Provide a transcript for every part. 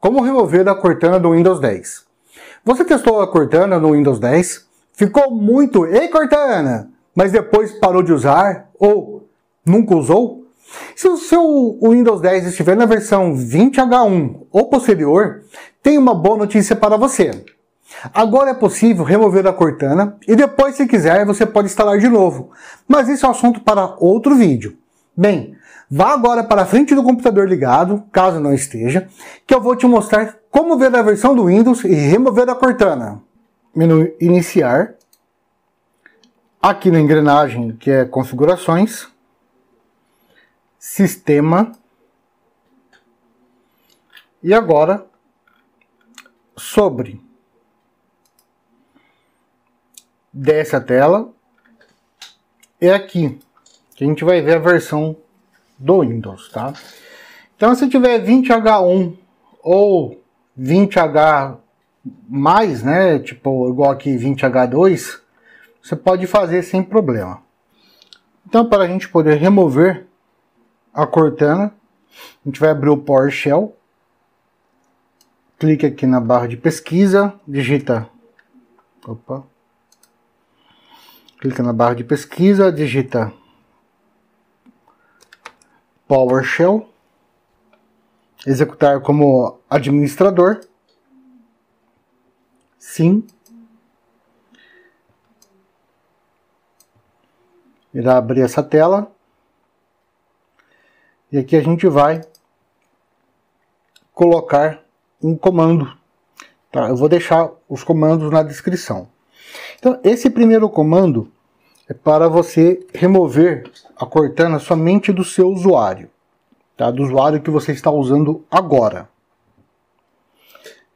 Como remover a Cortana do Windows 10? Você testou a Cortana no Windows 10? Ficou muito e Cortana, mas depois parou de usar ou nunca usou? Se o seu Windows 10 estiver na versão 20H1 ou posterior, tem uma boa notícia para você. Agora é possível remover a Cortana e depois, se quiser, você pode instalar de novo. Mas isso é assunto para outro vídeo. Bem, vá agora para a frente do computador ligado, caso não esteja, que eu vou te mostrar como ver a versão do Windows e remover a Cortana. Menu Iniciar. Aqui na engrenagem, que é Configurações. Sistema. E agora, Sobre. Desce a tela. É aqui. Que a gente vai ver a versão do Windows, tá? Então, se tiver 20H1 ou 20H mais, né, tipo igual aqui 20H2, você pode fazer sem problema. Então, para a gente poder remover a Cortana, a gente vai abrir o PowerShell, clique aqui na barra de pesquisa, digita, opa, clica na barra de pesquisa, digita PowerShell, executar como administrador, sim, irá abrir essa tela, e aqui a gente vai colocar um comando. Tá? Eu vou deixar os comandos na descrição. Então, esse primeiro comando é para você remover a Cortana somente do seu usuário, tá? do usuário que você está usando agora.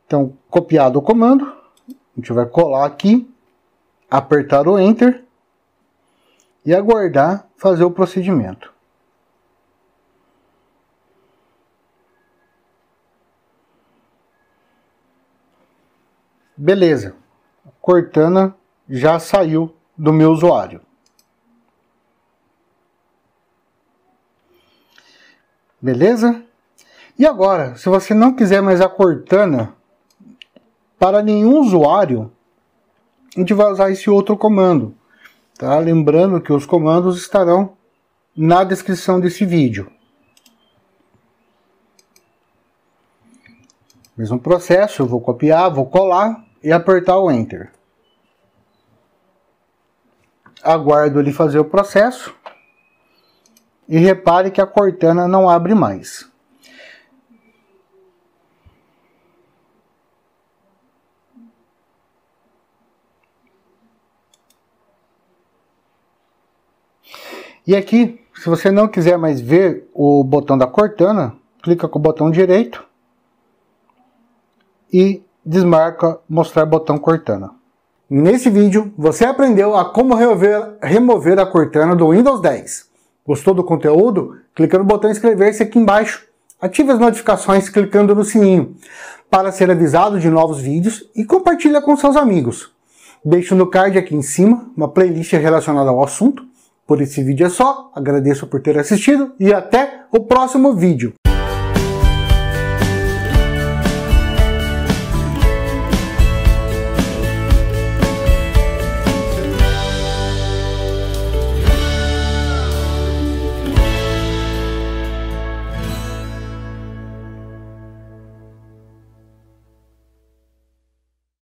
Então, copiado o comando, a gente vai colar aqui, apertar o Enter e aguardar fazer o procedimento. Beleza, Cortana já saiu do meu usuário. Beleza? E agora, se você não quiser mais a Cortana para nenhum usuário, a gente vai usar esse outro comando. Tá? Lembrando que os comandos estarão na descrição desse vídeo. Mesmo processo, eu vou copiar, vou colar e apertar o Enter. Aguardo ele fazer o processo. E repare que a Cortana não abre mais. E aqui, se você não quiser mais ver o botão da Cortana, clica com o botão direito e desmarca mostrar botão Cortana. Nesse vídeo, você aprendeu a como remover, remover a Cortana do Windows 10. Gostou do conteúdo? Clica no botão inscrever-se aqui embaixo. Ative as notificações clicando no sininho para ser avisado de novos vídeos e compartilha com seus amigos. Deixo no card aqui em cima uma playlist relacionada ao assunto. Por esse vídeo é só, agradeço por ter assistido e até o próximo vídeo.